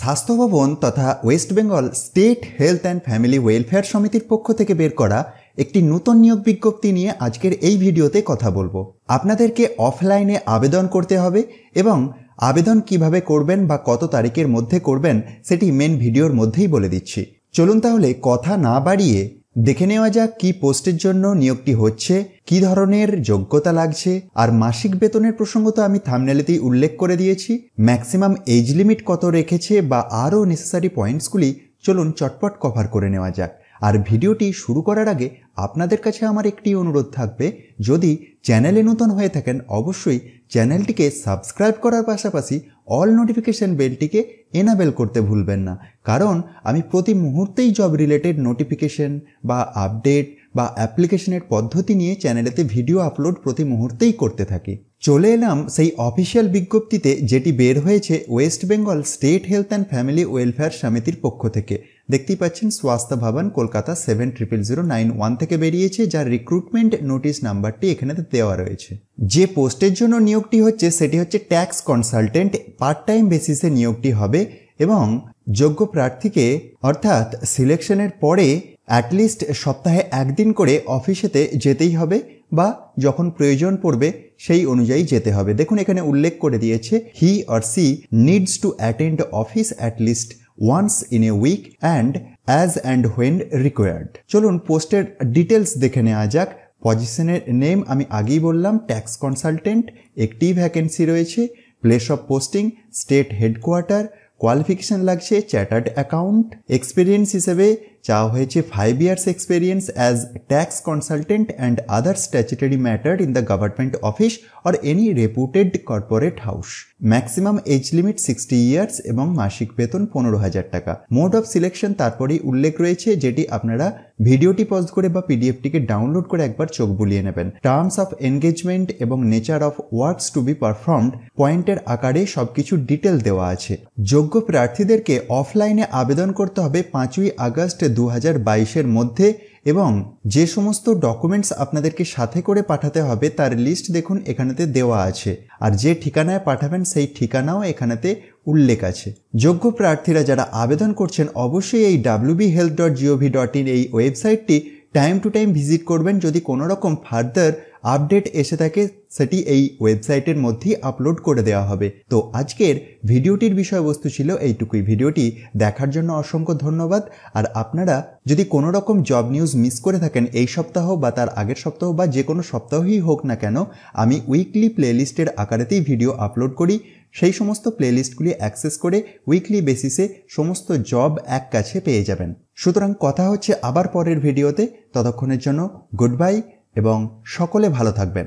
স্বাস্থ্যভবন তথা West Bengal State Health and Family Welfare সমিতির পক্ষ থেকে বের করা একটি নতুন নিয়োগ বিজ্ঞপ্তি নিয়ে আজকের এই ভিডিওতে কথা বলবো আপনাদেরকে অফলাইনে আবেদন করতে হবে এবং আবেদন কিভাবে করবেন বা কত তারিখের মধ্যে করবেন সেটি মেন ভিডিওর মধ্যেই বলে দিচ্ছি চলুন তাহলে কথা না বাড়িয়ে দেখে নেওয়া যাক কি পোস্টের জন্য নিয়োগটি হচ্ছে কি ধরনের যোগ্যতা লাগছে আর মাসিক বেতনের প্রসঙ্গ তো আমি থামনেলেতেই উল্লেখ করে দিয়েছি ম্যাক্সিমাম এজ লিমিট কত রেখেছে বা আরও নেসেসারি পয়েন্টসগুলি চলুন চটপট কভার করে নেওয়া যাক আর ভিডিওটি শুরু করার আগে আপনাদের কাছে আমার একটি অনুরোধ থাকবে যদি চ্যানেলে নতুন হয়ে থাকেন অবশ্যই চ্যানেলটিকে সাবস্ক্রাইব করার পাশাপাশি অল নোটিফিকেশন বেলটিকে এনাবেল করতে ভুলবেন না কারণ আমি প্রতি মুহূর্তেই জব রিলেটেড নোটিফিকেশন বা আপডেট বা অ্যাপ্লিকেশনের পদ্ধতি নিয়ে চ্যানেলেতে ভিডিও আপলোড প্রতি মুহূর্তেই করতে থাকি চলে এলাম সেই অফিসিয়াল বিজ্ঞপ্তিতে যেটি বের হয়েছে West Bengal State Health and Family Welfare সমিতির পক্ষ থেকে দেখতেই পাচ্ছেন Swasthya Bhawan Kolkata seven triple zero nine one থেকে বেরিয়েছে যার রিক্রুটমেন্ট নোটিশ নাম্বারটি এখানে দেওয়া রয়েছে যে পোস্টের জন্য নিয়োগটি হচ্ছে সেটি হচ্ছে ট্যাক্স কনসালটেন্ট পার্ট টাইম বেসিসে নিয়োগটি হবে এবং যোগ্য প্রার্থীকে অর্থাৎ সিলেকশনের পরে অ্যাটলিস্ট সপ্তাহে একদিন করে অফিসেতে যেতেই হবে বা যখন প্রয়োজন পড়বে সেই অনুযায়ী যেতে হবে দেখুন এখানে উল্লেখ করে দিয়েছে he or she needs to attend office atleast once in a week and as and when required চলুন পোস্টের ডিটেলস দেখে নেওয়া যাক পজিশনের নেম আমি আগেই বললাম ট্যাক্স কনসালটেন্ট একটি ভ্যাকেন্সি রয়েছে place of posting state headquarter qualification লাগছে চ্যাটার্ড অ্যাকাউন্ট এক্সপিরিয়েন্স হিসেবে চাওয়া হয়েছে five years experience as tax consultant and other statutory matter in the government office or any reputed corporate house maximum age limit sixty years এবং মাসিক বেতন পনেরো হাজার টাকা মোড অফ সিলেকশন তারপরেই উল্লেখ রয়েছে যেটি আপনারা ভিডিওটি পজ করে বা পিডিএফটিকে ডাউনলোড করে একবার চোখ বুলিয়ে নেবেন টার্মস অফ এনগেজমেন্ট এবং nature of works to be performed পয়েন্টের আকারে সবকিছু ডিটেল দেওয়া আছে যোগ্য প্রার্থীদেরকে অফলাইনে আবেদন করতে হবে পাঁচই আগস্ট দু হাজার বাইশের মধ্যে এবং যে সমস্ত ডকুমেন্টস আপনাদেরকে সাথে করে পাঠাতে হবে তার লিস্ট দেখুন এখানেতে দেওয়া আছে আর যে ঠিকানায় পাঠাবেন সেই ঠিকানাও এখানেতে উল্লেখ আছে যোগ্য প্রার্থীরা যারা আবেদন করছেন অবশ্যই এই WB health dot GOV dot in এই ওয়েবসাইটটি টাইম টু টাইম ভিজিট করবেন যদি কোনো রকম ফার্দার আপডেট এসে থাকে সেটি এই ওয়েবসাইটের মধ্যেই আপলোড করে দেওয়া হবে তো আজকের ভিডিওটির বিষয়বস্তু ছিল এইটুকুই ভিডিওটি দেখার জন্য অসংখ্য ধন্যবাদ আর আপনারা যদি কোনো রকম জব নিউজ মিস করে থাকেন এই সপ্তাহ বা তার আগের সপ্তাহ বা যে কোনো সপ্তাহই হোক না কেন আমি উইকলি প্লেলিস্টের আকারেতেই ভিডিও আপলোড করি সেই সমস্ত প্লেলিস্টগুলি অ্যাক্সেস করে উইকলি বেসিসে সমস্ত জব এক কাছে পেয়ে যাবেন সুতরাং কথা হচ্ছে আবার পরের ভিডিওতে ততক্ষণের জন্য গুড বাই এবং সকলে ভালো থাকবেন